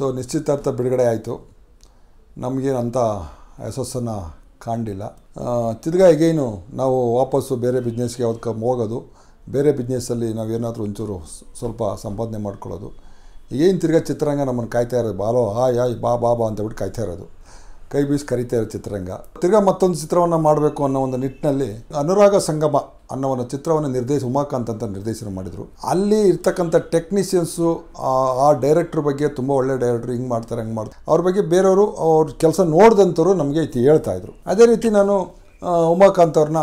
so ನಿಶ್ಚಿತಾರ್ಥ ಬಿಡುಗಡೆ ಆಯಿತು ನಮಗೇನು ಯಶಸ್ಸನ್ನು ಕಾಣಲಿಲ್ಲ ತಿರ್ಗಾ ಈಗೇನು ನಾವು ವಾಪಸ್ಸು ಬೇರೆ ಬಿಸ್ನೆಸ್ಗೆ ಕಮ್ಮಿ ಹೋಗೋದು ಬೇರೆ ಬಿಸ್ನೆಸ್ಸಲ್ಲಿ ಏನಾದರೂ ಒಂಚೂರು ಸ್ವಲ್ಪ ಸಂಪಾದನೆ ಮಾಡ್ಕೊಳ್ಳೋದು ಏನು ತಿರ್ಗಾ ಚಿತ್ರರಂಗ ನಮ್ಮನ್ನು ಕಾಯ್ತಾ ಇರೋದು ಬಾಲೋ ಹಾಯ್ ಹಾಯ್ ಬಾ ಬಾ ಬಾ ಅಂತೇಳ್ಬಿಟ್ಟು ಕಾಯ್ತಾ ಇರೋದು ಕೈ ಬೀಸಿ ಕರಿತಾ ಇರೋ ಚಿತ್ರರಂಗ ತಿರ್ಗಾ ಮತ್ತೊಂದು ಚಿತ್ರವನ್ನು ಮಾಡಬೇಕು ಅನ್ನೋ ಒಂದು ನಿಟ್ಟಿನಲ್ಲಿ ಅನುರಾಗ ಸಂಗಮ ಅನ್ನೋ ಒಂದು ಚಿತ್ರವನ್ನು ನಿರ್ದೇಶ ಉಮಾಕಾಂತ್ ಅಂತ ನಿರ್ದೇಶನ ಮಾಡಿದರು ಅಲ್ಲಿ ಇರ್ತಕ್ಕಂಥ ಟೆಕ್ನಿಷಿಯನ್ಸು ಆ ಡೈರೆಕ್ಟ್ರ್ ಬಗ್ಗೆ ತುಂಬ ಒಳ್ಳೆ ಡೈರೆಕ್ಟ್ರು ಹಿಂಗೆ ಮಾಡ್ತಾರೆ ಹಂಗೆ ಮಾಡ್ತಾರೆ ಅವ್ರ ಬಗ್ಗೆ ಬೇರೆಯವರು ಅವ್ರ ಕೆಲಸ ನೋಡಿದಂಥವ್ರು ನಮಗೆ ಹೇಳ್ತಾ ಇದ್ರು ಅದೇ ರೀತಿ ನಾನು ಉಮಾಕಾಂತ್ ಅವ್ರನ್ನ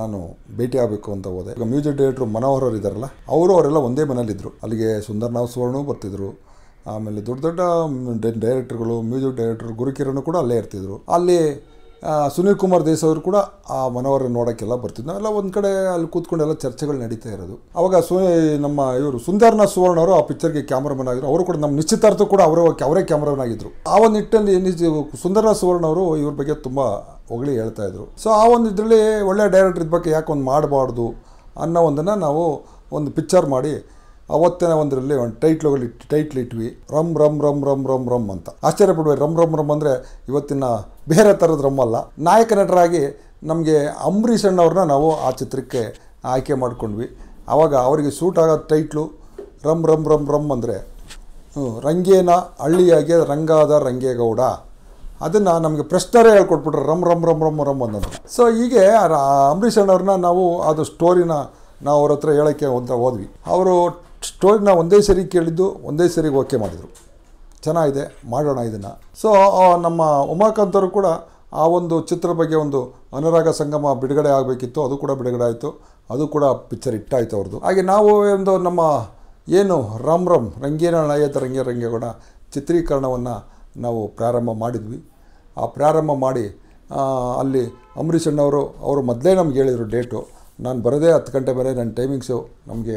ನಾನು ಭೇಟಿ ಆಗಬೇಕು ಅಂತ ಹೋದೆ ಈಗ ಮ್ಯೂಸಿಕ್ ಡೈರೆಕ್ಟ್ರು ಮನೋಹರ್ ಇದ್ದಾರಲ್ಲ ಅವರು ಅವರೆಲ್ಲ ಒಂದೇ ಮನೇಲಿದ್ದರು ಅಲ್ಲಿಗೆ ಸುಂದರ್ನಾವ್ ಸುವರ್ಣ ಬರ್ತಿದ್ರು ಆಮೇಲೆ ದೊಡ್ಡ ದೊಡ್ಡ ಡೈರೆಕ್ಟರ್ಗಳು ಮ್ಯೂಸಿಕ್ ಡೈರೆಕ್ಟರ್ ಗುರುಕಿರಣ್ ಕೂಡ ಅಲ್ಲೇ ಇರ್ತಿದ್ರು ಅಲ್ಲಿ ಸುನೀಲ್ ಕುಮಾರ್ ದೇಸವರು ಕೂಡ ಆ ಮನೋಹರ ನೋಡೋಕ್ಕೆಲ್ಲ ಬರ್ತಿದ್ರು ನಾವೆಲ್ಲ ಒಂದು ಕಡೆ ಅಲ್ಲಿ ಕೂತ್ಕೊಂಡು ಎಲ್ಲ ಚರ್ಚೆಗಳು ನಡೀತಾ ಇರೋದು ಅವಾಗ ಸು ನಮ್ಮ ಇವರು ಸುಂದರ್ನಾಥ್ ಸುವರ್ಣ ಅವರು ಆ ಪಿಕ್ಚರ್ಗೆ ಕ್ಯಾಮ್ರಾಮನ್ ಆಗಿದ್ರು ಅವರು ಕೂಡ ನಮ್ಮ ನಿಶ್ಚಿತಾರ್ಥ ಕೂಡ ಅವರೇ ಅವರೇ ಕ್ಯಾಮ್ರಾಮನ್ ಆಗಿದ್ರು ಆ ಒಂದು ನಿಟ್ಟಿನಲ್ಲಿ ನಿಜ ಸುಂದರ್ನಾಥ್ ಸುವರ್ಣ ಅವರು ಇವ್ರ ಬಗ್ಗೆ ತುಂಬ ಹೊಗಳಿ ಹೇಳ್ತಾ ಇದ್ರು ಸೊ ಆ ಒಂದು ಇದರಲ್ಲಿ ಒಳ್ಳೆಯ ಡೈರೆಕ್ಟರ್ ಇದ್ದ ಬಗ್ಗೆ ಯಾಕೆ ಒಂದು ಮಾಡಬಾರ್ದು ಅನ್ನೋ ಒಂದನ್ನು ನಾವು ಒಂದು ಪಿಕ್ಚರ್ ಮಾಡಿ ಅವತ್ತಿನ ಒಂದರಲ್ಲಿ ಒಂದು ಟೈಟ್ಲುಗಳು ಇಟ್ಟು ಟೈಟ್ಲ್ ಇಟ್ವಿ ರಮ್ ರಮ್ ರಮ್ ರಮ್ ರಮ್ ರಮ್ ಅಂತ ಆಶ್ಚರ್ಯ ಪಡುವೆ ರಮ್ ರಮ್ ರಮ್ ಅಂದರೆ ಇವತ್ತಿನ ಬೇರೆ ಥರದ ರಮ್ ಅಲ್ಲ ನಾಯಕ ನಟರಾಗಿ ನಮಗೆ ಅಂಬರೀಷ್ ಅಣ್ಣವ್ರನ್ನ ನಾವು ಆ ಚಿತ್ರಕ್ಕೆ ಆಯ್ಕೆ ಮಾಡಿಕೊಂಡ್ವಿ ಆವಾಗ ಅವರಿಗೆ ಸೂಟ್ ಆಗೋ ಟೈಟ್ಲು ರಮ್ ರಮ್ ರಮ್ ರಮ್ ಅಂದರೆ ರಂಗೇನ ಹಳ್ಳಿಯಾಗೆ ರಂಗಾದ ರಂಗೇಗೌಡ ಅದನ್ನು ನಮಗೆ ಪ್ರಶ್ನರೇ ಹೇಳ್ಕೊಟ್ಬಿಟ್ರು ರಮ್ ರಮ್ ರಮ್ ರಮ್ ರಮ್ ಅನ್ನೋದು ಸೊ ಹೀಗೆ ಅಂಬರೀಷ್ ಅಣ್ಣವ್ರನ್ನ ನಾವು ಅದು ಸ್ಟೋರಿನ ನಾವು ಅವ್ರ ಹತ್ರ ಹೇಳೋಕ್ಕೆ ಅಂತ ಹೋದ್ವಿ ಅವರು ಸ್ಟೋರಿನ ಒಂದೇ ಸರಿ ಕೇಳಿದ್ದು ಒಂದೇ ಸರಿ ಓಕೆ ಮಾಡಿದರು ಚೆನ್ನಾಗಿದೆ ಮಾಡೋಣ ಇದನ್ನು ಸೊ ನಮ್ಮ ಉಮಾಕಾಂತರು ಕೂಡ ಆ ಒಂದು ಚಿತ್ರ ಬಗ್ಗೆ ಒಂದು ಅನುರಾಗ ಸಂಗಮ ಬಿಡುಗಡೆ ಆಗಬೇಕಿತ್ತು ಅದು ಕೂಡ ಬಿಡುಗಡೆ ಆಯಿತು ಅದು ಕೂಡ ಪಿಕ್ಚರ್ ಇಟ್ಟಾಯಿತು ಅವ್ರದ್ದು ಹಾಗೆ ನಾವು ಒಂದು ನಮ್ಮ ಏನು ರಾಮ್ ರಾಮ್ ರಂಗೇನ ನಾಯತ ರಂಗೇ ರಂಗೇಗೌಡ ಚಿತ್ರೀಕರಣವನ್ನು ನಾವು ಪ್ರಾರಂಭ ಮಾಡಿದ್ವಿ ಆ ಪ್ರಾರಂಭ ಮಾಡಿ ಅಲ್ಲಿ ಅಣ್ಣವರು ಅವರು ಮೊದಲೇ ನಮ್ಗೆ ಹೇಳಿದರು ಡೇಟು ನಾನು ಬರೋದೇ ಹತ್ತು ಗಂಟೆ ಮೇಲೆ ನನ್ನ ಟೈಮಿಂಗ್ಸು ನಮಗೆ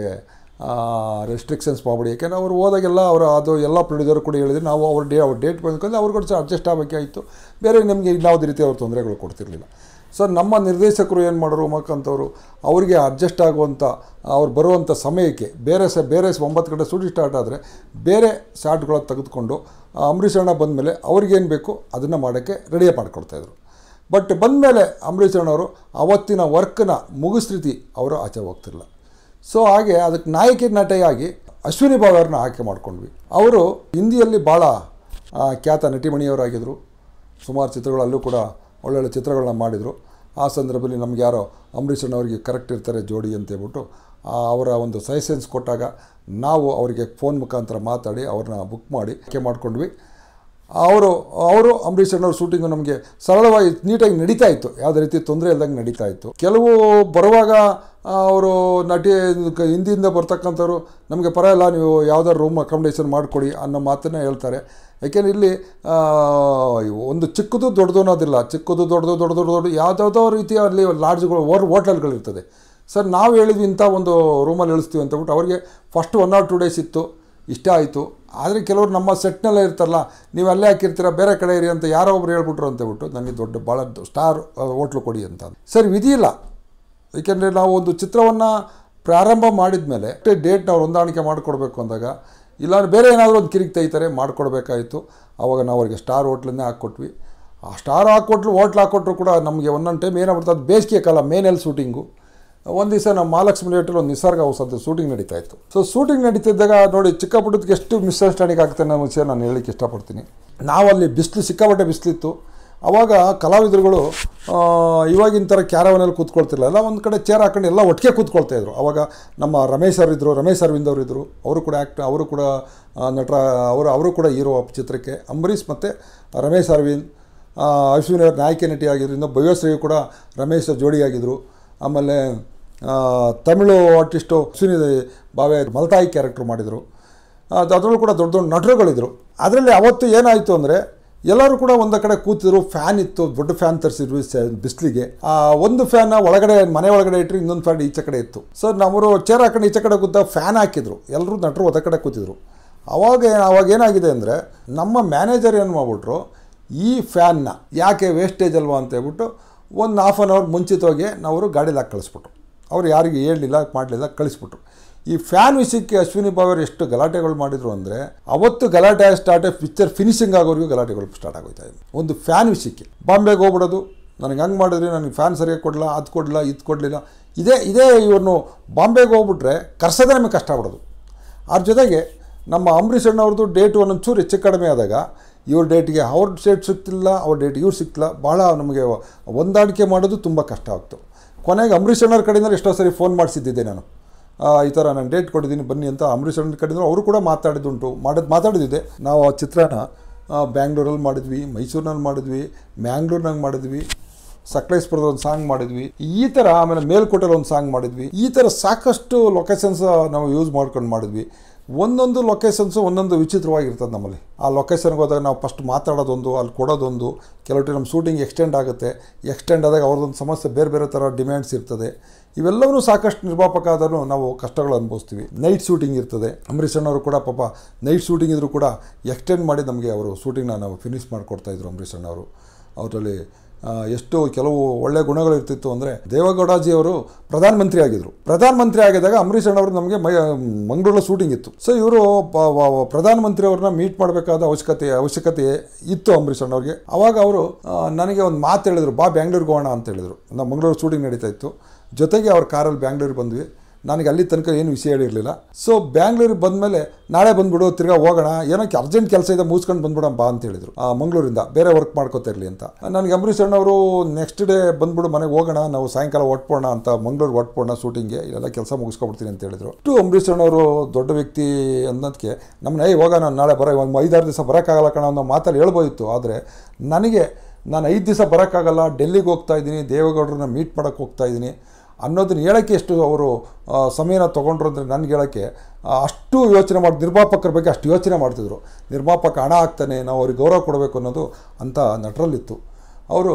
ರೆಸ್ಟ್ರಿಕ್ಷನ್ಸ್ ಮಾಡ್ಬಿಡಿ ಯಾಕೆಂದರೆ ಅವ್ರು ಹೋದಾಗೆಲ್ಲ ಅವರು ಅದು ಎಲ್ಲ ಪ್ರೊಡ್ಯೂಸರ್ ಕೂಡ ಹೇಳಿದ್ರು ನಾವು ಅವ್ರ ಡೇ ಅವ್ರ ಡೇಟ್ ಬಂದ್ಕೊಂಡು ಅವ್ರ ಕೂಡ ಸಹ ಅಡ್ಜಸ್ಟ್ ಆಯಿತು ಬೇರೆ ನಮಗೆ ಇನ್ಯಾವುದೇ ರೀತಿ ಅವ್ರು ತೊಂದರೆಗಳು ಕೊಡ್ತಿರಲಿಲ್ಲ ಸೊ ನಮ್ಮ ನಿರ್ದೇಶಕರು ಏನು ಮಾಡೋರು ಉಮಾಕಾಂತವರು ಅವರಿಗೆ ಅಡ್ಜಸ್ಟ್ ಆಗುವಂಥ ಅವ್ರು ಬರುವಂಥ ಸಮಯಕ್ಕೆ ಬೇರೆ ಸ ಬೇರೆ ಒಂಬತ್ತು ಗಂಟೆ ಸೂಟಿ ಸ್ಟಾರ್ಟ್ ಆದರೆ ಬೇರೆ ಶಾರ್ಟ್ಗಳ ತೆಗೆದುಕೊಂಡು ಅಂಬರೀಷ್ ಅಣ್ಣ ಬಂದಮೇಲೆ ಅವ್ರಿಗೇನು ಬೇಕು ಅದನ್ನು ಮಾಡೋಕ್ಕೆ ರೆಡಿ ಮಾಡಿಕೊಡ್ತಾಯಿದ್ರು ಬಟ್ ಬಂದಮೇಲೆ ಅಂಬರೀಷ್ ಅಣ್ಣವರು ಅವತ್ತಿನ ವರ್ಕನ್ನ ಮುಗಿಸ್ ರೀತಿ ಅವರು ಆಚೆ ಹೋಗ್ತಿರಲಿಲ್ಲ ಸೊ ಹಾಗೆ ಅದಕ್ಕೆ ನಾಯಕಿ ನಟಿಯಾಗಿ ಅಶ್ವಿನಿ ಭಾವರನ್ನ ಆಯ್ಕೆ ಮಾಡಿಕೊಂಡ್ವಿ ಅವರು ಹಿಂದಿಯಲ್ಲಿ ಭಾಳ ಖ್ಯಾತ ನಟಿಮಣಿಯವರಾಗಿದ್ದರು ಸುಮಾರು ಚಿತ್ರಗಳಲ್ಲೂ ಕೂಡ ಒಳ್ಳೊಳ್ಳೆ ಚಿತ್ರಗಳನ್ನ ಮಾಡಿದರು ಆ ಸಂದರ್ಭದಲ್ಲಿ ನಮ್ಗೆ ಯಾರೋ ಅವರಿಗೆ ಕರೆಕ್ಟ್ ಇರ್ತಾರೆ ಜೋಡಿ ಅಂತೇಳ್ಬಿಟ್ಟು ಅವರ ಒಂದು ಸೈಸೆನ್ಸ್ ಕೊಟ್ಟಾಗ ನಾವು ಅವರಿಗೆ ಫೋನ್ ಮುಖಾಂತರ ಮಾತಾಡಿ ಅವ್ರನ್ನ ಬುಕ್ ಮಾಡಿ ಆಯ್ಕೆ ಮಾಡಿಕೊಂಡ್ವಿ ಅವರು ಅವರು ಅಂಬರೀಷ್ ಅಣ್ಣವ್ರ ಶೂಟಿಂಗು ನಮಗೆ ಸರಳವಾಗಿ ನೀಟಾಗಿ ನಡೀತಾ ಇತ್ತು ಯಾವುದೇ ರೀತಿ ತೊಂದರೆ ಇಲ್ಲದಂಗೆ ನಡೀತಾ ಇತ್ತು ಕೆಲವು ಬರುವಾಗ ಅವರು ನಟಿ ಹಿಂದಿಯಿಂದ ಬರ್ತಕ್ಕಂಥವ್ರು ನಮಗೆ ಪರ ಇಲ್ಲ ನೀವು ಯಾವುದಾದ್ರು ರೂಮ್ ಅಕಮಡೇಷನ್ ಮಾಡಿಕೊಡಿ ಅನ್ನೋ ಮಾತನ್ನ ಹೇಳ್ತಾರೆ ಯಾಕೆಂದರೆ ಇಲ್ಲಿ ಒಂದು ಚಿಕ್ಕದು ದೊಡ್ಡದು ಅನ್ನೋದಿಲ್ಲ ಚಿಕ್ಕದು ದೊಡ್ಡದು ದೊಡ್ಡ ದೊಡ್ಡ ದೊಡ್ಡ ಯಾವುದೋ ರೀತಿಯ ಅಲ್ಲಿ ಲಾಡ್ಜ್ಗಳು ಓರ್ ಹೋಟೆಲ್ಗಳಿರ್ತದೆ ಸರ್ ನಾವು ಹೇಳಿದ್ವಿ ಇಂಥ ಒಂದು ರೂಮಲ್ಲಿ ಇಳಿಸ್ತೀವಿ ಅಂತ ಬಿಟ್ಟು ಅವರಿಗೆ first one or two days ಇತ್ತು ಇಷ್ಟ ಆಯಿತು ಆದರೆ ಕೆಲವರು ನಮ್ಮ ಸೆಟ್ನಲ್ಲೇ ಇರ್ತಾರಲ್ಲ ನೀವು ಅಲ್ಲೇ ಹಾಕಿರ್ತೀರ ಬೇರೆ ಕಡೆ ಇರಿ ಅಂತ ಯಾರೋ ಒಬ್ರು ಹೇಳ್ಬಿಟ್ರು ಅಂತ ಬಿಟ್ಟು ನನಗೆ ದೊಡ್ಡ ಭಾಳ ಸ್ಟಾರ್ ಹೋಟ್ಲು ಕೊಡಿ ಅಂತ ವಿಧಿ ಇಲ್ಲ ಏಕೆಂದರೆ ನಾವು ಒಂದು ಚಿತ್ರವನ್ನು ಪ್ರಾರಂಭ ಮಾಡಿದ ಮೇಲೆ ಡೇಟ್ ನಾವು ಹೊಂದಾಣಿಕೆ ಮಾಡಿಕೊಡ್ಬೇಕು ಅಂದಾಗ ಇಲ್ಲ ಬೇರೆ ಏನಾದರೂ ಒಂದು ಕಿರಿಕ್ ತೆಗಿತಾರೆ ಮಾಡಿಕೊಡ್ಬೇಕಾಯಿತು ಆವಾಗ ನಾವು ಅವರಿಗೆ ಸ್ಟಾರ್ ಹೋಟ್ಲನ್ನೇ ಹಾಕ್ಕೊಟ್ವಿ ಆ ಸ್ಟಾರ್ ಹಾಕ್ಕೊಟ್ಲು ಹೋಟ್ಲ್ ಹಾಕ್ಕೊಟ್ರು ಕೂಡ ನಮಗೆ ಒಂದೊಂದು ಟೈಮ್ ಏನಾಗ್ಬಿಡ್ತದೆ ಬೇಸಿಗೆ ಕಾಲ ಮೇನಲ್ಲಿ ಶೂಟಿಂಗು ಒಂದು ದಿವಸ ನಮ್ಮ ಮಹಾಲಕ್ಷ್ಮಿ ಥಿಯೇಟ್ರಲ್ಲಿ ಒಂದು ನಿಸರ್ಗ ಹೌಸ್ ಶೂಟಿಂಗ್ ನಡೀತಾ ಇತ್ತು ಸೊ ಶೂಟಿಂಗ್ ನಡೀತಿದ್ದಾಗ ನೋಡಿ ಚಿಕ್ಕ ಎಷ್ಟು ಮಿಸ್ಅಂಡರ್ಸ್ಟ್ಯಾಂಡಿಂಗ್ ಆಗ್ತದೆ ಅನ್ನೋ ವಿಷಯ ನಾನು ಹೇಳಲಿಕ್ಕೆ ಇಷ್ಟಪಡ್ತೀನಿ ನಾವಲ್ಲಿ ಬಿಸಿಲು ಸಿಕ್ಕಾಪಟ್ಟೆ ಬಿಸಿಲಿತ್ತು ಆವಾಗ ಕಲಾವಿದರುಗಳು ಇವಾಗಿನ ಥರ ಕ್ಯಾರವನಲ್ಲಿ ಕೂತ್ಕೊಳ್ತಿರಲಿಲ್ಲ ಎಲ್ಲ ಒಂದು ಕಡೆ ಚೇರ್ ಹಾಕೊಂಡು ಎಲ್ಲ ಒಟ್ಟಿಗೆ ಕೂತ್ಕೊಳ್ತಾಯಿದ್ರು ಆವಾಗ ನಮ್ಮ ರಮೇಶ್ ಅವರಿದ್ದರು ರಮೇಶ್ ಅರವಿಂದ್ ಇದ್ದರು ಅವರು ಕೂಡ ಆ್ಯಕ್ಟ್ ಅವರು ಕೂಡ ನಟರ ಅವರು ಅವರು ಕೂಡ ಹೀರೋ ಚಿತ್ರಕ್ಕೆ ಅಂಬರೀಷ್ ಮತ್ತು ರಮೇಶ್ ಅರವಿಂದ್ ಅಶ್ವಿನಿ ಅವರು ನಾಯಕಿ ನಟಿಯಾಗಿದ್ದರಿಂದ ಭವ್ಯಶ್ರೀ ಕೂಡ ರಮೇಶ್ ಜೋಡಿಯಾಗಿದ್ದರು ಆಮೇಲೆ ತಮಿಳು ಆರ್ಟಿಸ್ಟು ಸುನಿ ಭಾವೆ ಮಲ್ತಾಯಿ ಕ್ಯಾರೆಕ್ಟ್ರು ಮಾಡಿದರು ಅದು ಅದರಲ್ಲೂ ಕೂಡ ದೊಡ್ಡ ದೊಡ್ಡ ನಟರುಗಳಿದ್ದರು ಅದರಲ್ಲಿ ಅವತ್ತು ಏನಾಯಿತು ಅಂದರೆ ಎಲ್ಲರೂ ಕೂಡ ಒಂದು ಕಡೆ ಕೂತಿದ್ರು ಫ್ಯಾನ್ ಇತ್ತು ದೊಡ್ಡ ಫ್ಯಾನ್ ತರಿಸಿದ್ವಿ ಬಿಸಿಲಿಗೆ ಆ ಒಂದು ಫ್ಯಾನ್ ಒಳಗಡೆ ಮನೆ ಒಳಗಡೆ ಇಟ್ಟರೆ ಇನ್ನೊಂದು ಫ್ಯಾನ್ ಈಚೆ ಕಡೆ ಇತ್ತು ಸರ್ ನಮ್ಮರು ಚೇರ್ ಹಾಕೊಂಡು ಈಚೆ ಕಡೆ ಕೂತ ಫ್ಯಾನ್ ಹಾಕಿದ್ರು ಎಲ್ಲರೂ ನಟರು ಒದ ಕಡೆ ಕೂತಿದ್ರು ಅವಾಗ ಅವಾಗ ಏನಾಗಿದೆ ಅಂದರೆ ನಮ್ಮ ಮ್ಯಾನೇಜರ್ ಏನು ಮಾಡ್ಬಿಟ್ರು ಈ ಫ್ಯಾನ್ನ ಯಾಕೆ ವೇಸ್ಟೇಜ್ ಅಲ್ವಾ ಅಂತ ಹೇಳ್ಬಿಟ್ಟು ಒಂದು ಹಾಫ್ ಆನ್ ಅವರ್ ಮುಂಚಿತವಾಗಿ ನಾವು ಗಾಡಿಲಾಗಿ ಕಳಿಸ್ಬಿಟ್ರು ಅವ್ರು ಯಾರಿಗೆ ಹೇಳಲಿಲ್ಲ ಮಾಡಲಿಲ್ಲ ಕಳಿಸ್ಬಿಟ್ರು ಈ ಫ್ಯಾನ್ ವಿಷಯಕ್ಕೆ ಅಶ್ವಿನಿ ಬಾವರ್ ಎಷ್ಟು ಗಲಾಟೆಗಳು ಮಾಡಿದರು ಅಂದರೆ ಅವತ್ತು ಗಲಾಟೆ ಸ್ಟಾರ್ಟ್ ಪಿಕ್ಚರ್ ಫಿನಿಶಿಂಗ್ ಆಗೋರಿಗೂ ಗಲಾಟೆಗಳು ಸ್ಟಾರ್ಟ್ ಆಗೋಯ್ತಾ ಇದೆ ಒಂದು ಫ್ಯಾನ್ ವಿಷಯಕ್ಕೆ ಬಾಂಬೆಗೆ ಹೋಗ್ಬಿಡೋದು ನನಗೆ ಹಂಗೆ ಮಾಡಿದ್ರಿ ನನಗೆ ಫ್ಯಾನ್ ಸರಿಯಾಗಿ ಕೊಡಲ್ಲ ಅದು ಕೊಡಲ ಇದು ಕೊಡಲಿಲ್ಲ ಇದೇ ಇದೇ ಇವನು ಬಾಂಬೆಗೆ ಹೋಗ್ಬಿಟ್ರೆ ಕರ್ಸೋದೇ ನಮಗೆ ಕಷ್ಟ ಆಗ್ಬಿಡೋದು ಅದ್ರ ಜೊತೆಗೆ ನಮ್ಮ ಅಂಬರೀಷ್ ಅಣ್ಣವ್ರದ್ದು ಡೇಟು ಚೂರು ಹೆಚ್ಚು ಕಡಿಮೆ ಆದಾಗ ಇವ್ರ ಡೇಟ್ಗೆ ಅವ್ರ ಡೇಟ್ ಸಿಕ್ತಿಲ್ಲ ಅವ್ರ ಡೇಟ್ ಇವ್ರು ಸಿಕ್ತಿಲ್ಲ ಭಾಳ ನಮಗೆ ಹೊಂದಾಣಿಕೆ ಮಾಡೋದು ತುಂಬ ಕಷ್ಟ ಆಗ್ತು ಕೊನೆಗೆ ಅಂಬರೀಷ್ ಕಡೆಯಿಂದ ಎಷ್ಟೋ ಸರಿ ಫೋನ್ ಮಾಡಿಸಿದ್ದಿದ್ದೆ ನಾನು ಈ ಥರ ನಾನು ಡೇಟ್ ಕೊಟ್ಟಿದ್ದೀನಿ ಬನ್ನಿ ಅಂತ ಅಂಬರೀಷ್ ಅಣ್ಣರ ಕಡೆಯಿಂದ ಅವರು ಕೂಡ ಮಾತಾಡಿದ್ದುಂಟು ಮಾಡೋದು ಮಾತಾಡಿದ್ದೆ ನಾವು ಆ ಚಿತ್ರನ ಬ್ಯಾಂಗ್ಳೂರಲ್ಲಿ ಮಾಡಿದ್ವಿ ಮೈಸೂರಿನಲ್ಲಿ ಮಾಡಿದ್ವಿ ಮ್ಯಾಂಗ್ಳೂರ್ನಾಗ ಮಾಡಿದ್ವಿ ಸಕ್ಲೇಶ್ಪುರದ ಒಂದು ಸಾಂಗ್ ಮಾಡಿದ್ವಿ ಈ ಥರ ಆಮೇಲೆ ಮೇಲ್ಕೋಟೆಲ್ಲಿ ಒಂದು ಸಾಂಗ್ ಮಾಡಿದ್ವಿ ಈ ಥರ ಸಾಕಷ್ಟು ಲೊಕೇಶನ್ಸ್ ನಾವು ಯೂಸ್ ಮಾಡ್ಕೊಂಡು ಮಾಡಿದ್ವಿ ಒಂದೊಂದು ಲೊಕೇಶನ್ಸು ಒಂದೊಂದು ವಿಚಿತ್ರವಾಗಿರ್ತದೆ ನಮ್ಮಲ್ಲಿ ಆ ಲೊಕೇಶನ್ಗೆ ಹೋದಾಗ ನಾವು ಫಸ್ಟ್ ಮಾತಾಡೋದೊಂದು ಅಲ್ಲಿ ಕೊಡೋದೊಂದು ಕೆಲವೊಟ್ಟಿಗೆ ನಮ್ಮ ಶೂಟಿಂಗ್ ಎಕ್ಸ್ಟೆಂಡ್ ಆಗುತ್ತೆ ಎಕ್ಸ್ಟೆಂಡ್ ಆದಾಗ ಅವ್ರದ್ದೊಂದು ಸಮಸ್ಯೆ ಬೇರೆ ಬೇರೆ ಥರ ಡಿಮ್ಯಾಂಡ್ಸ್ ಇರ್ತದೆ ಇವೆಲ್ಲವೂ ಸಾಕಷ್ಟು ನಿರ್ಮಾಪಕ ಆದರೂ ನಾವು ಕಷ್ಟಗಳು ಅನುಭವಿಸ್ತೀವಿ ನೈಟ್ ಶೂಟಿಂಗ್ ಇರ್ತದೆ ಅಂಬರೀಷ್ ಅಣ್ಣವರು ಕೂಡ ಪಾಪ ನೈಟ್ ಶೂಟಿಂಗ್ ಇದ್ದರೂ ಕೂಡ ಎಕ್ಸ್ಟೆಂಡ್ ಮಾಡಿ ನಮಗೆ ಅವರು ಶೂಟಿಂಗ್ನ ನಾವು ಫಿನಿಷ್ ಮಾಡಿಕೊಡ್ತಾಯಿದ್ರು ಅಂಬರೀಷ್ ಅಣ್ಣವರು ಅವರಲ್ಲಿ ಎಷ್ಟು ಕೆಲವು ಒಳ್ಳೆಯ ಗುಣಗಳಿರ್ತಿತ್ತು ಅಂದರೆ ದೇವಗೌಡಾಜಿಯವರು ಪ್ರಧಾನಮಂತ್ರಿ ಆಗಿದ್ದರು ಪ್ರಧಾನಮಂತ್ರಿ ಆಗಿದಾಗ ಅಂಬರೀಷ್ ಅವರು ನಮಗೆ ಮೈ ಮಂಗಳೂರಲ್ಲಿ ಶೂಟಿಂಗ್ ಇತ್ತು ಸೊ ಇವರು ಪ್ರಧಾನಮಂತ್ರಿ ಅವ್ರನ್ನ ಮೀಟ್ ಮಾಡಬೇಕಾದ ಅವಶ್ಯಕತೆ ಅವಶ್ಯಕತೆ ಇತ್ತು ಅಂಬರೀಷ್ ಅಣ್ಣವ್ರಿಗೆ ಅವಾಗ ಅವರು ನನಗೆ ಒಂದು ಮಾತು ಹೇಳಿದರು ಬಾ ಬ್ಯಾಂಗ್ಳೂರಿಗೆ ಹೋಗೋಣ ಅಂತ ಹೇಳಿದರು ನಮ್ಮ ಮಂಗಳೂರು ಶೂಟಿಂಗ್ ನಡೀತಾ ಇತ್ತು ಜೊತೆಗೆ ಅವ್ರ ಕಾರಲ್ಲಿ ಬ್ಯಾಂಗ್ಳೂರಿಗೆ ಬಂದ್ವಿ ನನಗೆ ಅಲ್ಲಿ ತನಕ ಏನು ವಿಷಯ ಹೇಳಿರಲಿಲ್ಲ ಸೊ ಬ್ಯಾಂಗ್ಳೂರಿಗೆ ಬಂದಮೇಲೆ ನಾಳೆ ಬಂದ್ಬಿಡು ತಿರ್ಗಾ ಹೋಗೋಣ ಏನಕ್ಕೆ ಅರ್ಜೆಂಟ್ ಕೆಲಸ ಇದೆ ಮುಗಿಸ್ಕೊಂಡು ಬಂದ್ಬಿಡೋಣ ಬಾ ಅಂತ ಹೇಳಿದ್ರು ಮಂಗಳೂರಿಂದ ಬೇರೆ ವರ್ಕ್ ಮಾಡ್ಕೋತಾ ಇರಲಿ ಅಂತ ನನಗೆ ಅಂಬರೀಷ್ ಅಣ್ಣವರು ನೆಕ್ಸ್ಟ್ ಡೇ ಬಂದ್ಬಿಡು ಮನೆಗೆ ಹೋಗೋಣ ನಾವು ಸಾಯಂಕಾಲ ಒಟ್ಪೋಣ ಅಂತ ಮಂಗಳೂರು ಒಟ್ಪೋಣ ಶೂಟಿಂಗ್ಗೆ ಇಲ್ಲೆಲ್ಲ ಕೆಲಸ ಮುಗಿಸ್ಕೊಬಿಡ್ತೀನಿ ಅಂತ ಹೇಳಿದ್ರು ಟು ಅಂಬರೀಶ್ ಅಣ್ಣವರು ದೊಡ್ಡ ವ್ಯಕ್ತಿ ಅನ್ನೋದಕ್ಕೆ ನಮ್ಮನ್ನ ಏ ಹೋಗೋಣ ನಾಳೆ ಬರೋ ಒಂದು ಐದಾರು ದಿವಸ ಬರೋಕ್ಕಾಗಲ್ಲ ಕಣ ಅನ್ನೋ ಮಾತಲ್ಲಿ ಹೇಳ್ಬೋದಿತ್ತು ಆದರೆ ನನಗೆ ನಾನು ಐದು ದಿವಸ ಬರೋಕ್ಕಾಗಲ್ಲ ಡೆಲ್ಲಿಗೆ ಹೋಗ್ತಾ ಇದ್ದೀನಿ ದೇವೇಗೌಡರನ್ನ ಮೀಟ್ ಮಾಡೋಕ್ಕೆ ಹೋಗ್ತಾ ಇದ್ದೀನಿ ಅನ್ನೋದನ್ನ ಹೇಳೋಕ್ಕೆ ಎಷ್ಟು ಅವರು ಸಮಯನ ತೊಗೊಂಡ್ರು ಅಂದರೆ ನನಗೆ ಹೇಳೋಕ್ಕೆ ಅಷ್ಟು ಯೋಚನೆ ಮಾಡಿ ನಿರ್ಮಾಪಕರ ಬಗ್ಗೆ ಅಷ್ಟು ಯೋಚನೆ ಮಾಡ್ತಿದ್ರು ನಿರ್ಮಾಪಕ ಹಣ ಆಗ್ತಾನೆ ನಾವು ಅವ್ರಿಗೆ ಗೌರವ ಕೊಡಬೇಕು ಅನ್ನೋದು ಅಂತ ನಟರಲ್ಲಿತ್ತು ಅವರು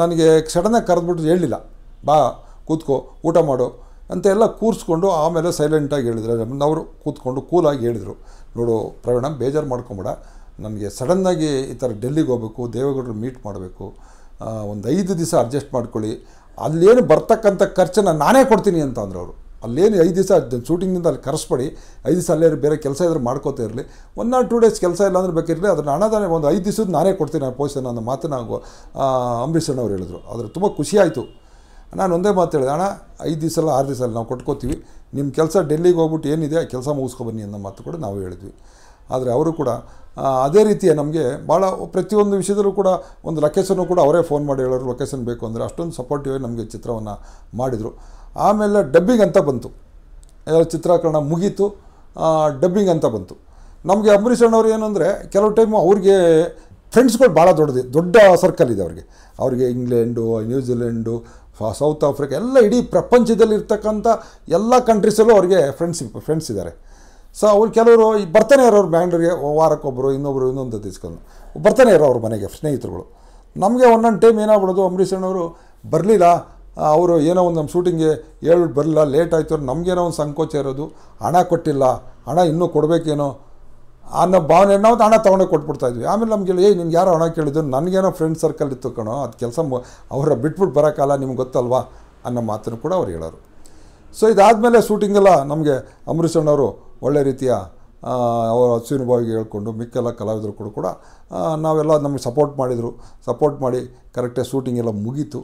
ನನಗೆ ಸಡನ್ನಾಗಿ ಕರೆದ್ಬಿಟ್ಟು ಹೇಳಲಿಲ್ಲ ಬಾ ಕೂತ್ಕೋ ಊಟ ಮಾಡು ಅಂತೆಲ್ಲ ಕೂರಿಸ್ಕೊಂಡು ಆಮೇಲೆ ಸೈಲೆಂಟಾಗಿ ಹೇಳಿದ್ರು ಅವರು ಕೂತ್ಕೊಂಡು ಕೂಲಾಗಿ ಹೇಳಿದರು ನೋಡು ಪ್ರವೀಣ ಬೇಜಾರು ಮಾಡ್ಕೊಂಬೇಡ ನನಗೆ ಸಡನ್ನಾಗಿ ಈ ಥರ ಡೆಲ್ಲಿಗೆ ಹೋಗಬೇಕು ದೇವೇಗೌಡರು ಮೀಟ್ ಮಾಡಬೇಕು ಒಂದು ಐದು ದಿವಸ ಅಡ್ಜಸ್ಟ್ ಮಾಡ್ಕೊಳ್ಳಿ ಅಲ್ಲೇನು ಬರ್ತಕ್ಕಂಥ ಖರ್ಚನ್ನು ನಾನೇ ಕೊಡ್ತೀನಿ ಅಂತ ಅವರು ಅಲ್ಲೇನು ಐದು ದಿವಸ ಶೂಟಿಂಗಿಂದ ಅಲ್ಲಿ ಕರೆಸ್ಬೇಡಿ ಐದು ದಿವಸ ಅಲ್ಲೇ ಬೇರೆ ಕೆಲಸ ಇದ್ರೆ ಮಾಡ್ಕೋತಾ ಇರಲಿ ಒನ್ ಆರ್ ಟೂ ಡೇಸ್ ಕೆಲಸ ಇಲ್ಲ ಅಂದ್ರೆ ಬೇಕಿರಲಿ ಅದನ್ನು ಹಣದಾನೆ ಒಂದು ಐದು ದಿವಸದ ನಾನೇ ಕೊಡ್ತೀನಿ ಆ ಪೋಷನ್ ಅನ್ನೋ ಮಾತನ್ನು ಅಂಬರೀಷ್ ಅಣ್ಣ ಅವ್ರು ಹೇಳಿದ್ರು ಆದರೆ ತುಂಬ ಖುಷಿಯಾಯಿತು ನಾನು ಒಂದೇ ಮಾತು ಹೇಳಿದೆ ಅಣ್ಣ ಐದು ದಿವಸ ಅಲ್ಲ ಆರು ದಿವಸ ನಾವು ಕೊಟ್ಕೋತೀವಿ ನಿಮ್ಮ ಕೆಲಸ ಡೆಲ್ಲಿಗೆ ಹೋಗ್ಬಿಟ್ಟು ಏನಿದೆ ಆ ಕೆಲಸ ಮುಗಿಸ್ಕೊಬನ್ನಿ ಅನ್ನೋ ಮಾತು ಕೂಡ ನಾವು ಹೇಳಿದ್ವಿ ಆದರೆ ಅವರು ಕೂಡ ಅದೇ ರೀತಿಯ ನಮಗೆ ಭಾಳ ಪ್ರತಿಯೊಂದು ವಿಷಯದಲ್ಲೂ ಕೂಡ ಒಂದು ಲೊಕೇಶನ್ನು ಕೂಡ ಅವರೇ ಫೋನ್ ಮಾಡಿ ಹೇಳೋರು ಲೊಕೇಶನ್ ಬೇಕು ಅಂದರೆ ಅಷ್ಟೊಂದು ಸಪೋರ್ಟಿವ್ ನಮಗೆ ಚಿತ್ರವನ್ನು ಮಾಡಿದರು ಆಮೇಲೆ ಡಬ್ಬಿಂಗ್ ಅಂತ ಬಂತು ಚಿತ್ರೀಕರಣ ಮುಗೀತು ಡಬ್ಬಿಂಗ್ ಅಂತ ಬಂತು ನಮಗೆ ಅಂಬರೀಷ್ ಅಣ್ಣವ್ರು ಏನಂದರೆ ಕೆಲವು ಟೈಮು ಅವ್ರಿಗೆ ಫ್ರೆಂಡ್ಸ್ಗಳು ಭಾಳ ದೊಡ್ಡದು ದೊಡ್ಡ ಸರ್ಕಲ್ ಇದೆ ಅವ್ರಿಗೆ ಅವ್ರಿಗೆ ಇಂಗ್ಲೆಂಡು ನ್ಯೂಜಿಲೆಂಡು ಸೌತ್ ಆಫ್ರಿಕಾ ಎಲ್ಲ ಇಡೀ ಪ್ರಪಂಚದಲ್ಲಿರ್ತಕ್ಕಂಥ ಎಲ್ಲ ಕಂಟ್ರೀಸಲ್ಲೂ ಅವ್ರಿಗೆ ಫ್ರೆಂಡ್ಸ್ ಫ್ರೆಂಡ್ಸ್ ಇದ್ದಾರೆ ಸೊ ಅವ್ರು ಕೆಲವರು ಬರ್ತಾನೆ ಇರೋರು ಬ್ಯಾಂಗ್ಳೂರಿಗೆ ವಾರಕ್ಕೊಬ್ಬರು ಇನ್ನೊಬ್ಬರು ಇನ್ನೊಂದು ತಿಸ್ಕೊಂಡು ಬರ್ತಾನೆ ಇರೋ ಅವ್ರ ಮನೆಗೆ ಸ್ನೇಹಿತರುಗಳು ನಮಗೆ ಒಂದೊಂದು ಟೈಮ್ ಏನಾಗ್ಬಿಡೋದು ಅಂಬರೀಷ್ ಅಣ್ಣವರು ಬರಲಿಲ್ಲ ಅವರು ಏನೋ ಒಂದು ನಮ್ಮ ಶೂಟಿಂಗ್ಗೆ ಹೇಳ್ಬಿಟ್ಟು ಬರಲಿಲ್ಲ ಲೇಟ್ ಆಯಿತು ನಮಗೇನೋ ಒಂದು ಸಂಕೋಚ ಇರೋದು ಹಣ ಕೊಟ್ಟಿಲ್ಲ ಹಣ ಇನ್ನೂ ಕೊಡಬೇಕೇನೋ ಅನ್ನೋ ಭಾವನೆ ನಾವು ಹಣ ಕೊಟ್ಬಿಡ್ತಾ ಇದ್ವಿ ಆಮೇಲೆ ನಮ್ಗೆ ಏಯ್ ನಿಮ್ಗೆ ಯಾರೋ ಹಣ ಕೇಳಿದ್ರು ನನಗೇನೋ ಫ್ರೆಂಡ್ ಸರ್ಕಲ್ ಇತ್ತು ಕಣೋ ಅದು ಕೆಲಸ ಅವರ ಬಿಟ್ಬಿಟ್ಟು ಬರೋಕ್ಕಲ್ಲ ನಿಮ್ಗೆ ಗೊತ್ತಲ್ವಾ ಅನ್ನೋ ಮಾತನ್ನು ಕೂಡ ಅವ್ರು ಹೇಳೋರು ಸೊ ಇದಾದಮೇಲೆ ಶೂಟಿಂಗೆಲ್ಲ ನಮಗೆ ಅಮೃತ್ಸರ್ನವರು ಒಳ್ಳೆ ರೀತಿಯ ಅವರ ಹಸಿವಿನಭಾವಿಗೆ ಹೇಳ್ಕೊಂಡು ಮಿಕ್ಕೆಲ್ಲ ಕಲಾವಿದರು ಕೂಡ ಕೂಡ ನಾವೆಲ್ಲ ನಮಗೆ ಸಪೋರ್ಟ್ ಮಾಡಿದರು ಸಪೋರ್ಟ್ ಮಾಡಿ ಕರೆಕ್ಟಾಗಿ ಶೂಟಿಂಗ್ ಎಲ್ಲ ಮುಗೀತು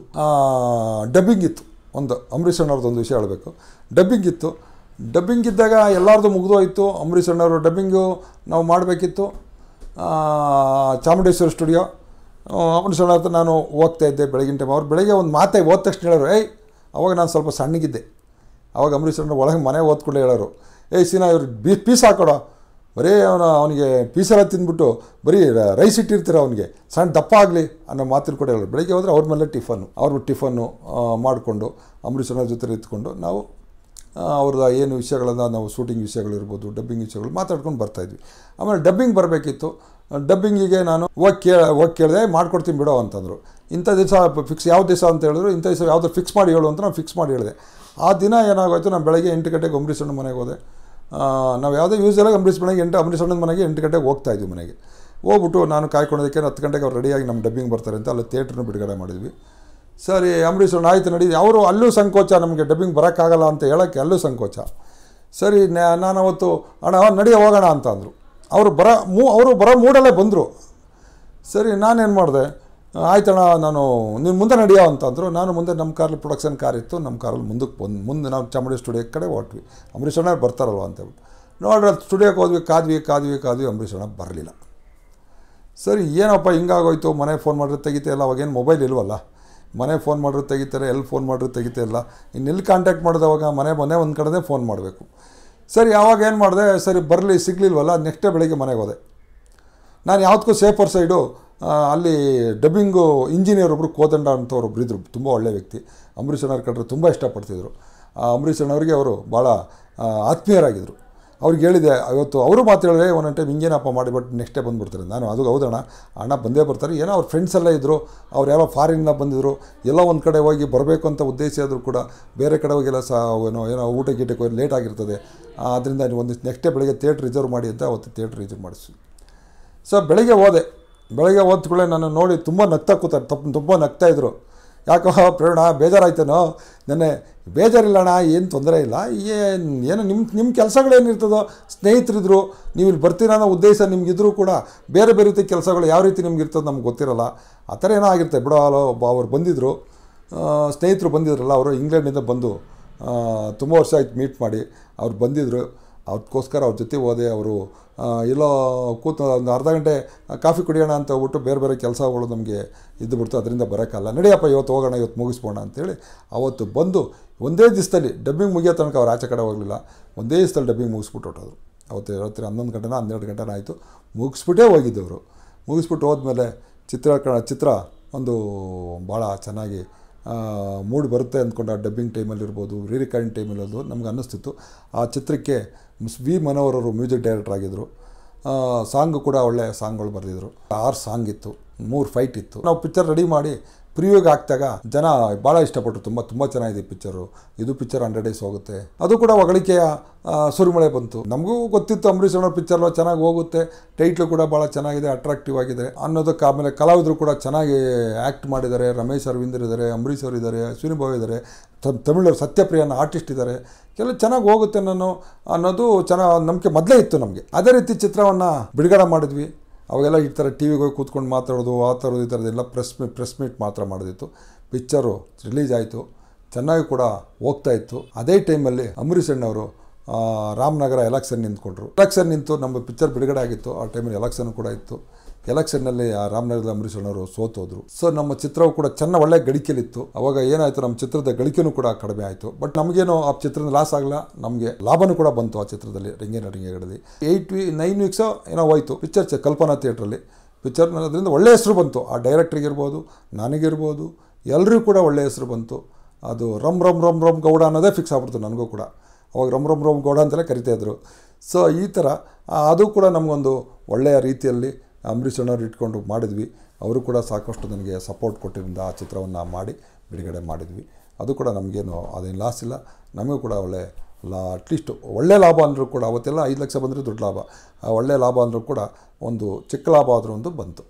ಡಬ್ಬಿಂಗ್ ಇತ್ತು ಒಂದು ಅಂಬರೀಷ್ ಅಣ್ಣವ್ರದ್ದು ಒಂದು ವಿಷಯ ಹೇಳಬೇಕು ಡಬ್ಬಿಂಗ್ ಇತ್ತು ಡಬ್ಬಿಂಗ್ ಇದ್ದಾಗ ಎಲ್ಲರದ್ದು ಮುಗಿದೋಯ್ತು ಅಂಬರೀಷ್ ಅಣ್ಣವರು ಡಬ್ಬಿಂಗು ನಾವು ಮಾಡಬೇಕಿತ್ತು ಚಾಮುಂಡೇಶ್ವರ ಸ್ಟುಡಿಯೋ ಅಂಬರೀಷ್ ಅಣ್ಣ ಹತ್ರ ನಾನು ಹೋಗ್ತಾ ಇದ್ದೆ ಬೆಳಗಿನ ಟೈಮ್ ಅವ್ರು ಬೆಳಗ್ಗೆ ಒಂದು ಮಾತೆ ಓದ್ ತಕ್ಷಣ ಹೇಳೋರು ಏಯ್ ಅವಾಗ ನಾನು ಸ್ವಲ್ಪ ಸಣ್ಣಗಿದ್ದೆ ಅವಾಗ ಅಂಬರೀಷ್ ಅಣ್ಣ ಒಳಗೆ ಮನೆ ಓದ್ಕೊಂಡು ಹೇಳೋರು ಏ ಸೀನಾ ಇವ್ರು ಬೀ ಪೀಸ್ ಹಾಕೊಡೋ ಬರೀ ಅವನು ಅವನಿಗೆ ಪೀಸೆಲ್ಲ ತಿಂದ್ಬಿಟ್ಟು ಬರೀ ರೈಸ್ ಇಟ್ಟಿರ್ತೀರ ಅವನಿಗೆ ಸಣ್ಣ ದಪ್ಪ ಆಗಲಿ ಅನ್ನೋ ಮಾತಿನ ಕೂಡ ಹೇಳೋದು ಬೆಳಗ್ಗೆ ಹೋದರೆ ಅವ್ರ ಮೇಲೆ ಟಿಫನ್ನು ಅವ್ರ ಟಿಫನ್ನು ಮಾಡಿಕೊಂಡು ಅಂಬರೀಷನ ಜೊತೆ ಇದ್ಕೊಂಡು ನಾವು ಅವ್ರದ್ದು ಏನು ವಿಷಯಗಳನ್ನ ನಾವು ಶೂಟಿಂಗ್ ವಿಷಯಗಳಿರ್ಬೋದು ಡಬ್ಬಿಂಗ್ ವಿಷಯಗಳು ಮಾತಾಡ್ಕೊಂಡು ಬರ್ತಾಯಿದ್ವಿ ಆಮೇಲೆ ಡಬ್ಬಿಂಗ್ ಬರಬೇಕಿತ್ತು ಡಬ್ಬಿಂಗಿಗೆ ನಾನು ಹೋಗಿ ಕೇಳ ಹೋಗಿ ಕೇಳಿದೆ ಮಾಡ್ಕೊಡ್ತೀನಿ ಬಿಡೋ ಅಂತಂದರು ಇಂಥ ದಿವಸ ಫಿಕ್ಸ್ ಯಾವ ದಿವಸ ಅಂತ ಹೇಳಿದ್ರು ಇಂಥ ದಿವಸ ಯಾವುದೋ ಫಿಕ್ಸ್ ಮಾಡಿ ಹೇಳು ಅಂತ ನಾನು ಫಿಕ್ಸ್ ಮಾಡಿ ಹೇಳಿದೆ ಆ ದಿನ ಏನಾಗೋಯ್ತು ನಾನು ಬೆಳಗ್ಗೆ ಎಂಟು ಗಂಟೆಗೆ ಗೊಂಬರೀಸಣ್ಣ ಮನೆಗೆ ಹೋದೆ ನಾವು ಯಾವುದೇ ಯೂಸ್ ಇಲ್ಲ ಅಂಬರೀಷ್ ಮನೆಗೆ ಎಂಟು ಅಂಬರೀಷ್ ಅಣ್ಣದ ಮನೆಗೆ ಎಂಟು ಗಂಟೆಗೆ ಹೋಗ್ತಾ ಇದ್ವಿ ಮನೆಗೆ ಹೋಗ್ಬಿಟ್ಟು ನಾನು ಕಾಯ್ಕೊಂಡೋದಕ್ಕೆ ಹತ್ತು ಗಂಟೆಗೆ ಅವ್ರು ರೆಡಿಯಾಗಿ ನಮ್ಮ ಡಬ್ಬಿಂಗ್ ಬರ್ತಾರೆ ಅಂತ ಅಲ್ಲಿ ಥಿಯೇಟ್ರನ್ನು ಬಿಡುಗಡೆ ಮಾಡಿದ್ವಿ ಸರಿ ಅಂಬರೀಷ್ ಅಣ್ಣ ಆಯಿತು ನಡೀವಿ ಅವರು ಅಲ್ಲೂ ಸಂಕೋಚ ನಮಗೆ ಡಬ್ಬಿಂಗ್ ಬರೋಕ್ಕಾಗಲ್ಲ ಅಂತ ಹೇಳೋಕ್ಕೆ ಅಲ್ಲೂ ಸಂಕೋಚ ಸರಿ ನಾನು ಅವತ್ತು ಅಣ್ಣ ನಡಿಯೋ ಹೋಗೋಣ ಅಂತ ಅಂದರು ಅವರು ಬರೋ ಮೂ ಅವರು ಬರೋ ಮೂಡಲ್ಲೇ ಬಂದರು ಸರಿ ನಾನೇನು ಮಾಡಿದೆ ಆಯ್ತಣ ನಾನು ನಿನ್ನ ಮುಂದೆ ನಡೆಯೋ ಅಂತಂದರು ನಾನು ಮುಂದೆ ನಮ್ಮ ಕಾರಲ್ಲಿ ಪ್ರೊಡಕ್ಷನ್ ಕಾರ್ ಇತ್ತು ನಮ್ಮ ಕಾರಲ್ಲಿ ಮುಂದಕ್ಕೆ ಬಂದು ಮುಂದೆ ನಾವು ಚಾಮುಂಡಿ ಸ್ಟುಡಿಯೋ ಕಡೆ ಹೊಟ್ವಿ ಅಂಬರೀಷ್ ಅಣ್ಣ ಬರ್ತಾರಲ್ವ ಅಂತೇಳ್ಬಿಟ್ಟು ನೋಡ್ರಿ ಸ್ಟುಡಿಯೋಗೆ ಹೋದ್ವಿ ಕಾದ್ವಿ ಕಾದ್ವಿ ಕಾದ್ವಿ ಅಂಬರೀಷ್ ಅಣ್ಣ ಬರಲಿಲ್ಲ ಸರಿ ಏನಪ್ಪ ಹಿಂಗಾಗೋಯ್ತು ಮನೆಗೆ ಫೋನ್ ಮಾಡಿದ್ರೆ ತೆಗಿತಾ ಇಲ್ಲ ಅವಾಗೇನು ಮೊಬೈಲ್ ಇಲ್ವಲ್ಲ ಮನೆಗೆ ಫೋನ್ ಮಾಡಿದ್ರೆ ತೆಗಿತಾರೆ ಎಲ್ಲಿ ಫೋನ್ ಮಾಡಿದ್ರೆ ತೆಗಿತಾ ಇಲ್ಲ ಎಲ್ಲಿ ಕಾಂಟ್ಯಾಕ್ಟ್ ಮಾಡಿದವಾಗ ಮನೆ ಮನೆ ಒಂದು ಕಡೆದೇ ಫೋನ್ ಮಾಡಬೇಕು ಸರಿ ಯಾವಾಗ ಏನು ಮಾಡಿದೆ ಸರಿ ಬರಲಿ ಸಿಗಲಿಲ್ವಲ್ಲ ನೆಕ್ಸ್ಟೇ ಬೆಳಿಗ್ಗೆ ಮನೆಗೆ ಹೋದೆ ನಾನು ಯಾವುದಕ್ಕೂ ಸೇಫರ್ ಸೈಡು ಅಲ್ಲಿ ಡಬ್ಬಿಂಗು ಇಂಜಿನಿಯರ್ ಒಬ್ಬರು ಕೋದಂಡ ಅಂತ ಒಬ್ರು ಇದ್ದರು ತುಂಬ ಒಳ್ಳೆಯ ವ್ಯಕ್ತಿ ಅಂಬರೀಷ್ ಅಣ್ಣ ಕಂಡ್ರೆ ತುಂಬ ಇಷ್ಟಪಡ್ತಿದ್ರು ಅಂಬರೀಷ್ ಅಣ್ಣವ್ರಿಗೆ ಅವರು ಭಾಳ ಆತ್ಮೀಯರಾಗಿದ್ದರು ಅವ್ರಿಗೆ ಹೇಳಿದೆ ಇವತ್ತು ಅವರು ಮಾತಾಡಿದ್ರೆ ಒಂದೊಂದು ಟೈಮ್ ಹಿಂಗೇನಪ್ಪ ಬಟ್ ನೆಕ್ಸ್ಟ್ ಡೇ ಬಂದುಬಿಡ್ತಾರೆ ನಾನು ಅದು ಹೌದಣ್ಣ ಅಣ್ಣ ಬಂದೇ ಬರ್ತಾರೆ ಏನೋ ಅವ್ರ ಫ್ರೆಂಡ್ಸ್ ಎಲ್ಲ ಇದ್ದರು ಅವ್ರು ಯಾರೋ ಫಾರಿನ್ನ ಬಂದಿದ್ರು ಎಲ್ಲ ಒಂದು ಕಡೆ ಹೋಗಿ ಬರಬೇಕು ಅಂತ ಉದ್ದೇಶ ಆದರೂ ಕೂಡ ಬೇರೆ ಕಡೆ ಹೋಗಿಲ್ಲ ಸಹ ಏನೋ ಏನೋ ಊಟ ಗೀಟಕ್ಕೆ ಹೋಗಿ ಲೇಟ್ ಆಗಿರ್ತದೆ ಆದ್ದರಿಂದ ಒಂದು ನೆಕ್ಸ್ಟ್ ಡೇ ಬೆಳಗ್ಗೆ ಥಿಯೇಟ್ರ್ ರಿಸರ್ವ್ ಮಾಡಿ ಅಂತ ಅವತ್ತು ಥಿಯೇಟ್ರ್ ರಿಸರ್ವ್ ಮಾಡಿಸಿ ಸೊ ಬೆಳಗ್ಗೆ ಹೋದೆ ಬೆಳಗ್ಗೆ ಕೂಡಲೇ ನಾನು ನೋಡಿ ತುಂಬ ನಗ್ತಾ ಕೂತಾರೆ ತಪ್ಪು ತುಂಬ ನಗ್ತಾಯಿದ್ರು ಯಾಕೋ ಪ್ರೇರಣ ಬೇಜಾರಾಯ್ತೇನೋ ನೆನ್ನೆ ಬೇಜಾರಿಲ್ಲಣ್ಣ ಏನು ತೊಂದರೆ ಇಲ್ಲ ಏನು ಏನೋ ನಿಮ್ಮ ನಿಮ್ಮ ಕೆಲಸಗಳೇನಿರ್ತದೋ ಸ್ನೇಹಿತರಿದ್ದರು ನೀವು ಇಲ್ಲಿ ಬರ್ತೀರ ಅನ್ನೋ ಉದ್ದೇಶ ನಿಮಗಿದ್ರೂ ಕೂಡ ಬೇರೆ ಬೇರೆ ರೀತಿ ಕೆಲಸಗಳು ಯಾವ ರೀತಿ ನಿಮ್ಗೆ ಇರ್ತದೋ ನಮ್ಗೆ ಗೊತ್ತಿರಲ್ಲ ಆ ಥರ ಏನೋ ಆಗಿರ್ತೆ ಬಿಡೋ ಅಲೋ ಒಬ್ಬ ಅವ್ರು ಬಂದಿದ್ದರು ಸ್ನೇಹಿತರು ಬಂದಿದ್ರಲ್ಲ ಅವರು ಇಂಗ್ಲೆಂಡಿಂದ ಬಂದು ತುಂಬ ವರ್ಷ ಆಯ್ತು ಮೀಟ್ ಮಾಡಿ ಅವ್ರು ಬಂದಿದ್ದರು ಅದಕ್ಕೋಸ್ಕರ ಅವ್ರ ಜೊತೆ ಹೋದೆ ಅವರು ಎಲ್ಲೋ ಕೂತು ಒಂದು ಅರ್ಧ ಗಂಟೆ ಕಾಫಿ ಕುಡಿಯೋಣ ಅಂತ ಹೋಗ್ಬಿಟ್ಟು ಬೇರೆ ಬೇರೆ ಕೆಲಸಗಳು ನಮಗೆ ಇದ್ದು ಬಿಡ್ತು ಅದರಿಂದ ಬರೋಕ್ಕಲ್ಲ ನಡೆಯಪ್ಪ ಇವತ್ತು ಹೋಗೋಣ ಇವತ್ತು ಮುಗಿಸ್ಬೋಣ ಅಂತೇಳಿ ಅವತ್ತು ಬಂದು ಒಂದೇ ದಿವಸದಲ್ಲಿ ಡಬ್ಬಿಂಗ್ ಮುಗಿಯೋ ತನಕ ಅವ್ರು ಆಚೆ ಕಡೆ ಹೋಗಲಿಲ್ಲ ಒಂದೇ ದಿವಸದಲ್ಲಿ ಡಬ್ಬಿಂಗ್ ಮುಗಿಸ್ಬಿಟ್ಟು ಹೊಟ್ಟೋದ್ರು ಅವತ್ತು ರಾತ್ರಿ ಹನ್ನೊಂದು ಗಂಟೆನ ಹನ್ನೆರಡು ಗಂಟೆನ ಆಯಿತು ಮುಗಿಸ್ಬಿಟ್ಟೇ ಹೋಗಿದ್ದವರು ಮುಗಿಸ್ಬಿಟ್ಟು ಹೋದ್ಮೇಲೆ ಚಿತ್ರ ಚಿತ್ರ ಒಂದು ಭಾಳ ಚೆನ್ನಾಗಿ ಮೂಡ್ ಬರುತ್ತೆ ಅಂದ್ಕೊಂಡು ಆ ಡಬ್ಬಿಂಗ್ ಟೈಮಲ್ಲಿರ್ಬೋದು ರೀ ರಿಕಾರ್ಡಿಂಗ್ ಟೈಮಲ್ಲಿರ್ಬೋದು ನಮ್ಗೆ ಅನ್ನಿಸ್ತಿತ್ತು ಆ ಚಿತ್ರಕ್ಕೆ ವಿ ಮನೋಹರವರು ಮ್ಯೂಸಿಕ್ ಡೈರೆಕ್ಟರ್ ಆಗಿದ್ದರು ಸಾಂಗ್ ಕೂಡ ಒಳ್ಳೆ ಸಾಂಗ್ಗಳು ಬರೆದಿದ್ರು ಆರು ಸಾಂಗ್ ಇತ್ತು ಮೂರು ಫೈಟ್ ಇತ್ತು ನಾವು ಪಿಕ್ಚರ್ ರೆಡಿ ಮಾಡಿ ಪ್ರಿವ್ಯೂಗೆ ಹಾಕಿದಾಗ ಜನ ಭಾಳ ಇಷ್ಟಪಟ್ಟರು ತುಂಬ ತುಂಬ ಚೆನ್ನಾಗಿದೆ ಪಿಕ್ಚರು ಇದು ಪಿಕ್ಚರ್ ಹಂಡ್ರೆಡ್ ಡೇಸ್ ಹೋಗುತ್ತೆ ಅದು ಕೂಡ ಹೊಗಳಿಕೆಯ ಸುರಿಮಳೆ ಬಂತು ನಮಗೂ ಗೊತ್ತಿತ್ತು ಅಂಬರೀಶ್ ಅವರ ಪಿಕ್ಚರ್ ಚೆನ್ನಾಗಿ ಹೋಗುತ್ತೆ ಟೈಟ್ಲು ಕೂಡ ಭಾಳ ಚೆನ್ನಾಗಿದೆ ಅಟ್ರಾಕ್ಟಿವ್ ಆಗಿದೆ ಅನ್ನೋದಕ್ಕೆ ಆಮೇಲೆ ಕಲಾವಿದರು ಕೂಡ ಚೆನ್ನಾಗಿ ಆ್ಯಕ್ಟ್ ಮಾಡಿದ್ದಾರೆ ರಮೇಶ್ ಅರವಿಂದರ್ ಇದ್ದಾರೆ ಅಂಬರೀಷ್ ಅವರು ಇದ್ದಾರೆ ಅಶ್ವಿನಿ ಭಾವ್ ಇದ್ದಾರೆ ತಮ್ ಸತ್ಯಪ್ರಿಯ ಅನ್ನೋ ಆರ್ಟಿಸ್ಟ್ ಇದ್ದಾರೆ ಕೆಲವು ಚೆನ್ನಾಗಿ ಹೋಗುತ್ತೆ ನಾನು ಅನ್ನೋದು ಚೆನ್ನಾಗಿ ನಂಬಿಕೆ ಮೊದಲೇ ಇತ್ತು ನಮಗೆ ಅದೇ ರೀತಿ ಚಿತ್ರವನ್ನು ಬಿಡುಗಡೆ ಮಾಡಿದ್ವಿ ಅವಾಗೆಲ್ಲ ಈ ಥರ ಟಿ ವಿಗೆ ಹೋಗಿ ಕೂತ್ಕೊಂಡು ಮಾತಾಡೋದು ಆ ಥರದ್ದು ಈ ಥರದ್ದೆಲ್ಲ ಪ್ರೆಸ್ ಮೀಟ್ ಪ್ರೆಸ್ ಮೀಟ್ ಮಾತ್ರ ಮಾಡಿದಿತ್ತು ಪಿಕ್ಚರು ರಿಲೀಸ್ ಆಯಿತು ಚೆನ್ನಾಗಿ ಕೂಡ ಹೋಗ್ತಾ ಇತ್ತು ಅದೇ ಟೈಮಲ್ಲಿ ಅಂಬರೀಷ್ ಅಣ್ಣವರು ರಾಮನಗರ ಎಲೆಕ್ಷನ್ ನಿಂತ್ಕೊಂಡ್ರು ಎಲೆಕ್ಷನ್ ನಿಂತು ನಮ್ಮ ಪಿಕ್ಚರ್ ಬಿಡುಗಡೆ ಆಗಿತ್ತು ಆ ಟೈಮಲ್ಲಿ ಎಲೆಕ್ಷನ್ ಕೂಡ ಇತ್ತು ಎಲೆಕ್ಷನ್ನಲ್ಲಿ ಆ ರಾಮನಗರದ ಅಂಬರೀಷ್ ಅವರು ಸೋತೋದ್ರು ಸೊ ನಮ್ಮ ಚಿತ್ರವು ಕೂಡ ಚೆನ್ನ ಒಳ್ಳೆ ಗಳಿಕೆಲಿತ್ತು ಅವಾಗ ಏನಾಯ್ತು ನಮ್ಮ ಚಿತ್ರದ ಗಳಿಕೆನೂ ಕೂಡ ಕಡಿಮೆ ಆಯಿತು ಬಟ್ ನಮಗೇನೋ ಆ ಚಿತ್ರದ ಲಾಸ್ ಆಗಲ್ಲ ನಮಗೆ ಲಾಭನೂ ಕೂಡ ಬಂತು ಆ ಚಿತ್ರದಲ್ಲಿ ರಂಗೇ ರಿಂಗೇಗಳಲ್ಲಿ ಏಯ್ಟ್ ವೀ ನೈನ್ ವೀಕ್ಸ್ ಏನೋ ಹೋಯಿತು ಪಿಕ್ಚರ್ ಕಲ್ಪನಾ ಥಿಯೇಟ್ರಲ್ಲಿ ಪಿಕ್ಚರ್ ಅದರಿಂದ ಒಳ್ಳೆ ಹೆಸರು ಬಂತು ಆ ಇರ್ಬೋದು ನನಗಿರ್ಬೋದು ಎಲ್ಲರಿಗೂ ಕೂಡ ಒಳ್ಳೆಯ ಹೆಸರು ಬಂತು ಅದು ರಮ್ ರಮ್ ರಮ್ ರಮ್ ಗೌಡ ಅನ್ನೋದೇ ಫಿಕ್ಸ್ ಆಗ್ಬಿಡ್ತು ನನಗೂ ಕೂಡ ಅವಾಗ ರಮ್ ರಮ್ ರಮ್ ಗೌಡ ಅಂತಲೇ ಕರಿತಾಯಿದ್ರು ಸೊ ಈ ಥರ ಅದು ಕೂಡ ನಮಗೊಂದು ಒಳ್ಳೆಯ ರೀತಿಯಲ್ಲಿ ಅಂಬರೀಷ್ ಅಣ್ಣವ್ರು ಇಟ್ಕೊಂಡು ಮಾಡಿದ್ವಿ ಅವರು ಕೂಡ ಸಾಕಷ್ಟು ನನಗೆ ಸಪೋರ್ಟ್ ಕೊಟ್ಟಿದ್ದರಿಂದ ಆ ಚಿತ್ರವನ್ನು ಮಾಡಿ ಬಿಡುಗಡೆ ಮಾಡಿದ್ವಿ ಅದು ಕೂಡ ನಮಗೇನು ಅದೇನು ಲಾಸ್ ಇಲ್ಲ ನಮಗೂ ಕೂಡ ಒಳ್ಳೆ ಲಾ ಅಟ್ಲೀಸ್ಟ್ ಒಳ್ಳೆ ಲಾಭ ಅಂದರೂ ಕೂಡ ಅವತ್ತೆಲ್ಲ ಐದು ಲಕ್ಷ ಬಂದರೆ ದೊಡ್ಡ ಲಾಭ ಒಳ್ಳೆ ಲಾಭ ಅಂದರೂ ಕೂಡ ಒಂದು ಚಿಕ್ಕ ಲಾಭ ಆದರೂ ಒಂದು ಬಂತು